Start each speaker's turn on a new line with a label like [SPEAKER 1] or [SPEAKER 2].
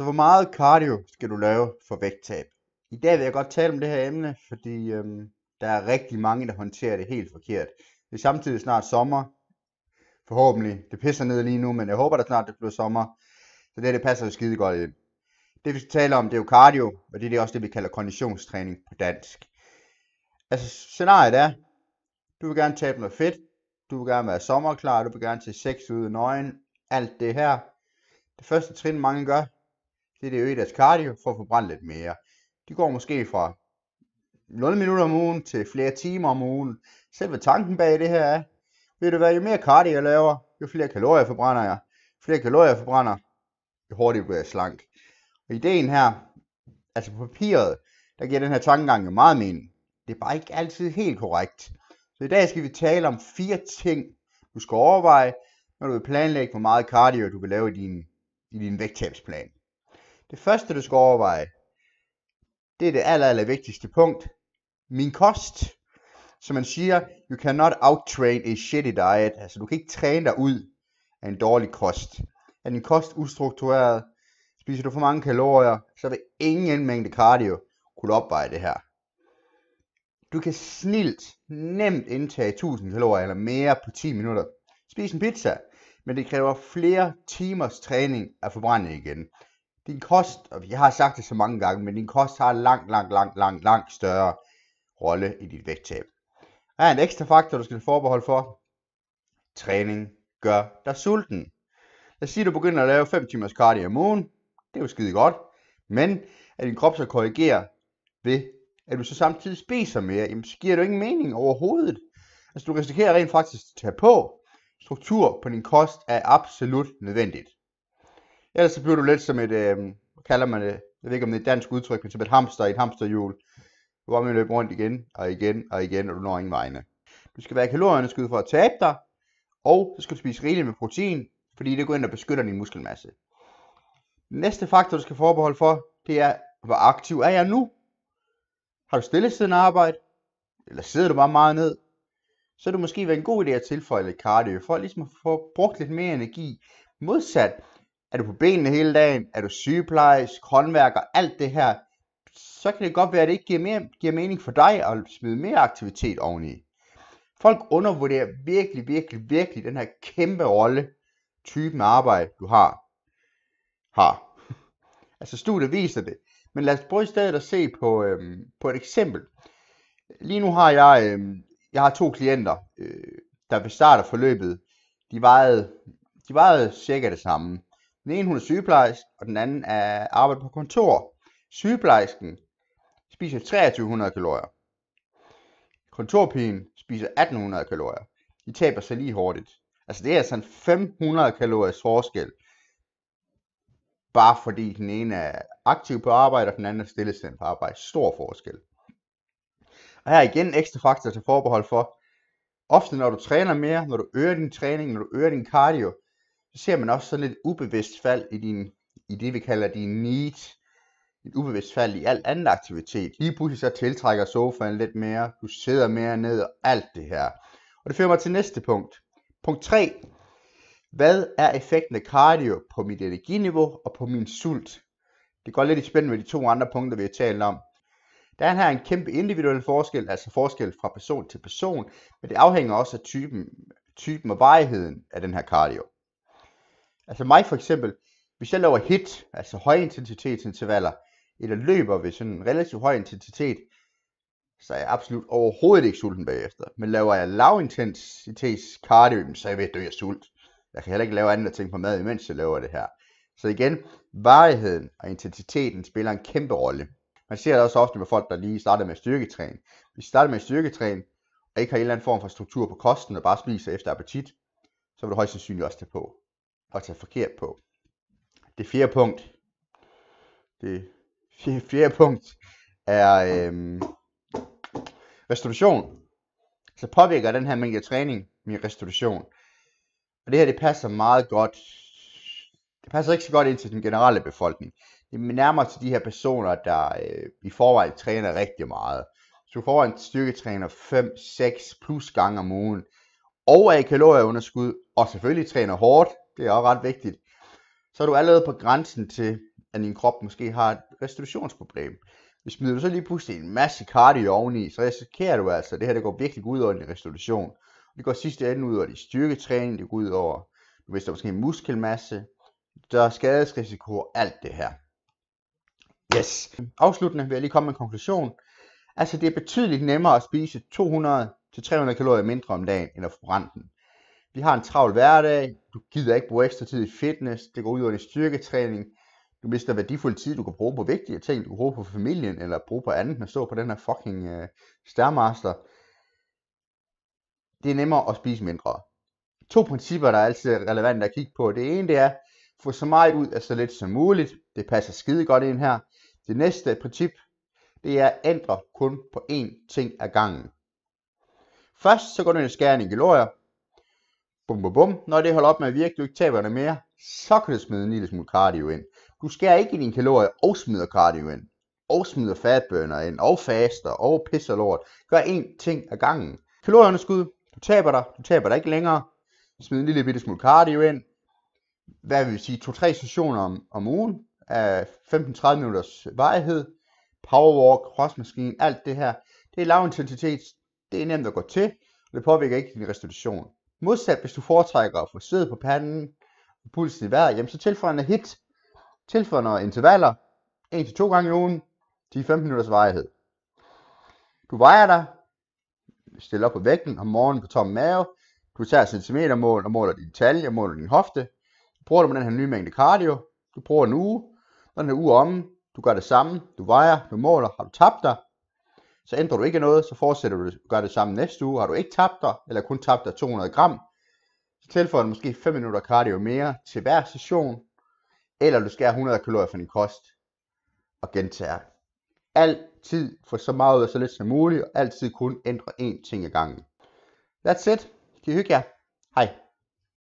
[SPEAKER 1] Så hvor meget cardio skal du lave for vægttab? I dag vil jeg godt tale om det her emne, fordi øhm, der er rigtig mange, der håndterer det helt forkert. Det er samtidig snart sommer. Forhåbentlig. Det pisser ned lige nu, men jeg håber det snart, det bliver sommer. Så det, det passer jo skide godt ind. Det vi skal tale om, det er jo cardio, og det er det også det, vi kalder konditionstræning på dansk. Altså, scenariet er, du vil gerne tabe noget fedt, du vil gerne være sommerklar, du vil gerne til sex ud af nøgen, alt det her. Det første trin, mange gør, det er det øge deres cardio for at forbrænde lidt mere. De går måske fra 0 minutter om ugen til flere timer om ugen. Selve tanken bag det her er, vil du være, jo mere cardio jeg laver, jo flere kalorier forbrænder jeg. Jo flere kalorier forbrænder, jo hurtigere bliver jeg slank. Og ideen her, altså på papiret, der giver den her tankegang jo meget mening. Det er bare ikke altid helt korrekt. Så i dag skal vi tale om fire ting, du skal overveje, når du vil planlægge, hvor meget cardio du vil lave i din, i din vægttabsplan. Det første du skal overveje, det er det aller, aller vigtigste punkt. Min kost. Som man siger, you cannot outtrain a shitty diet. Altså du kan ikke træne dig ud af en dårlig kost. Er din kost ustruktureret? Spiser du for mange kalorier, så vil ingen mængde cardio kunne opveje det her. Du kan snilt nemt indtage 1000 kalorier eller mere på 10 minutter. Spis en pizza, men det kræver flere timers træning at forbrænde igen. Din kost, og jeg har sagt det så mange gange, men din kost har en langt, langt, langt, langt, langt større rolle i dit vægttab. Der er en ekstra faktor, du skal forbeholde for. Træning gør dig sulten. Lad os sige, at du begynder at lave 5 timers cardio om ugen. Det er jo skide godt. Men at din krop så korrigerer ved, at du så samtidig spiser mere, jamen så giver det jo ingen mening overhovedet. Altså du risikerer rent faktisk at tage på. Struktur på din kost er absolut nødvendigt. Ellers så bliver du lidt som et, øh, kalder man det, jeg ved ikke om det er et dansk udtryk, men som et hamster i et hamsterhjul. Du bare med løbe rundt igen og igen og igen, og du når ingen vegne. Du skal være kalorieunderskud for at tabe dig, og så skal du spise rigeligt med protein, fordi det går ind og beskytter din muskelmasse. Den næste faktor, du skal forbeholde for, det er, hvor aktiv er jeg nu? Har du stillesiddende arbejde? Eller sidder du bare meget ned? Så er det måske være en god idé at tilføje lidt cardio, for ligesom at få brugt lidt mere energi. Modsat, er du på benene hele dagen, er du sygeplejerske, håndværker, alt det her, så kan det godt være, at det ikke giver, mere, giver mening for dig at smide mere aktivitet oveni. Folk undervurderer virkelig, virkelig, virkelig den her kæmpe rolle, typen arbejde, du har. Har. Altså studiet viser det. Men lad os prøve i stedet at se på, øhm, på et eksempel. Lige nu har jeg, øhm, jeg har to klienter, øh, der ved start af forløbet, de vejede, de vejede cirka det samme. Den ene hun er sygeplejerske, og den anden er arbejder på kontor. Sygeplejersken spiser 2300 kalorier. Kontorpigen spiser 1800 kalorier. De taber sig lige hurtigt. Altså det er altså en 500 kalorier forskel. Bare fordi den ene er aktiv på arbejde, og den anden er stillestand på arbejde. Stor forskel. Og her igen ekstra faktor til forbehold for. Ofte når du træner mere, når du øger din træning, når du øger din cardio, så ser man også sådan et ubevidst fald i, din, i det, vi kalder din need, et ubevidst fald i alt anden aktivitet. Lige pludselig så tiltrækker sofaen lidt mere, du sidder mere ned og alt det her. Og det fører mig til næste punkt. Punkt 3. Hvad er effekten af cardio på mit energiniveau og på min sult? Det går lidt i spænd med de to andre punkter, vi har talt om. Der er her en kæmpe individuel forskel, altså forskel fra person til person, men det afhænger også af typen, typen og varigheden af den her cardio. Altså mig for eksempel, hvis jeg laver hit, altså højintensitetsintervaller, eller løber ved sådan en relativt høj intensitet, så er jeg absolut overhovedet ikke sulten bagefter. Men laver jeg lavintensitets cardio, så er jeg ved at dø af sult. Jeg kan heller ikke lave andet at tænke på mad, imens jeg laver det her. Så igen, varigheden og intensiteten spiller en kæmpe rolle. Man ser det også ofte med folk, der lige starter med styrketræning. Hvis de starter med styrketræning, og ikke har en eller anden form for struktur på kosten, og bare spiser efter appetit, så vil du højst sandsynligt også tage på at tage forkert på. Det fjerde punkt, det fjerde punkt er øhm, restitution. Så påvirker den her mængde træning min restitution. Og det her, det passer meget godt. Det passer ikke så godt ind til den generelle befolkning. Det er nærmere til de her personer, der øh, i forvejen træner rigtig meget. Så du får en styrketræner 5-6 plus gange om ugen, og er i kalorieunderskud, og selvfølgelig træner hårdt, det er også ret vigtigt. Så er du allerede på grænsen til, at din krop måske har et restitutionsproblem. Hvis smider du så lige pludselig en masse cardio oveni, så risikerer du altså, at det her det går virkelig ud over din restitution. Det går sidste ende ud over din styrketræning, det går ud over, du mister måske en muskelmasse. Der er skadesrisiko og alt det her. Yes. Afsluttende vil jeg lige komme med en konklusion. Altså det er betydeligt nemmere at spise 200-300 kalorier mindre om dagen, end at forbrænde den. Vi har en travl hverdag, du gider ikke bruge ekstra tid i fitness, det går ud over din styrketræning, du mister værdifuld tid, du kan bruge på vigtige ting, du kan bruge på familien, eller bruge på andet, men stå på den her fucking øh, Stærmaster. Det er nemmere at spise mindre. To principper, der er altid relevante at kigge på. Det ene det er, få så meget ud af så lidt som muligt. Det passer skide godt ind her. Det næste princip, det er, ændre kun på én ting ad gangen. Først så går du ind og skærer en kalorier, bum bum bum, når det holder op med at virke, du ikke taber det mere, så kan du smide en lille smule cardio ind. Du skærer ikke i dine kalorier og smider cardio ind, og smider fatbønder ind, og faster, og pisser lort. Gør én ting ad gangen. Kalorieunderskud, du taber dig, du taber dig ikke længere. Smid en lille bitte smule cardio ind. Hvad vil vi sige, 2-3 sessioner om, om ugen af 15-30 minutters vejhed. Powerwalk, crossmaskine, alt det her. Det er lav intensitet, det er nemt at gå til, og det påvirker ikke din restitution. Modsat hvis du foretrækker at få sved på panden og pulsen i vejret, jamen så tilføjer noget hit, tilføjer noget intervaller, 1-2 gange i ugen, 10-15 minutters varighed. Du vejer dig, stiller op på vægten om morgenen på tom mave, du tager centimetermål og måler din talje og måler din hofte, du bruger du med den her nye mængde cardio, du bruger en uge, når den er uge om, du gør det samme, du vejer, du måler, har du tabt dig, så ændrer du ikke noget, så fortsætter du gør det samme næste uge. Har du ikke tabt dig, eller kun tabt dig 200 gram, så tilføjer du måske 5 minutter cardio mere til hver session, eller du skærer 100 kalorier fra din kost og gentager. Altid få så meget ud af så lidt som muligt, og altid kun ændre én ting ad gangen. That's it. Kan I hygge jer? Hej.